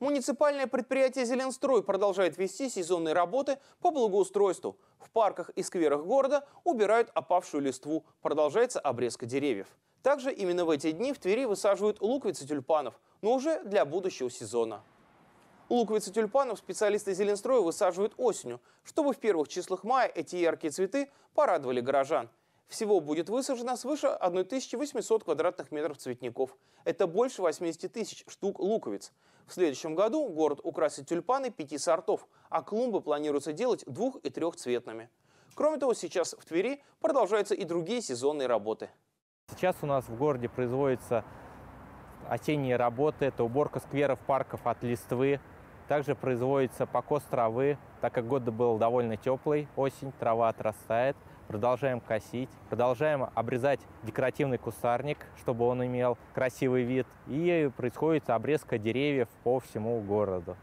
Муниципальное предприятие «Зеленстрой» продолжает вести сезонные работы по благоустройству. В парках и скверах города убирают опавшую листву, продолжается обрезка деревьев. Также именно в эти дни в Твери высаживают луковицы тюльпанов, но уже для будущего сезона. Луковицы тюльпанов специалисты «Зеленстроя» высаживают осенью, чтобы в первых числах мая эти яркие цветы порадовали горожан. Всего будет высажено свыше 1800 квадратных метров цветников. Это больше 80 тысяч штук луковиц. В следующем году город украсит тюльпаны пяти сортов, а клумбы планируется делать двух- и трехцветными. Кроме того, сейчас в Твери продолжаются и другие сезонные работы. Сейчас у нас в городе производятся осенние работы. Это уборка скверов, парков от листвы, также производится покос травы, так как год был довольно теплый, осень, трава отрастает. Продолжаем косить, продолжаем обрезать декоративный кустарник, чтобы он имел красивый вид. И происходит обрезка деревьев по всему городу.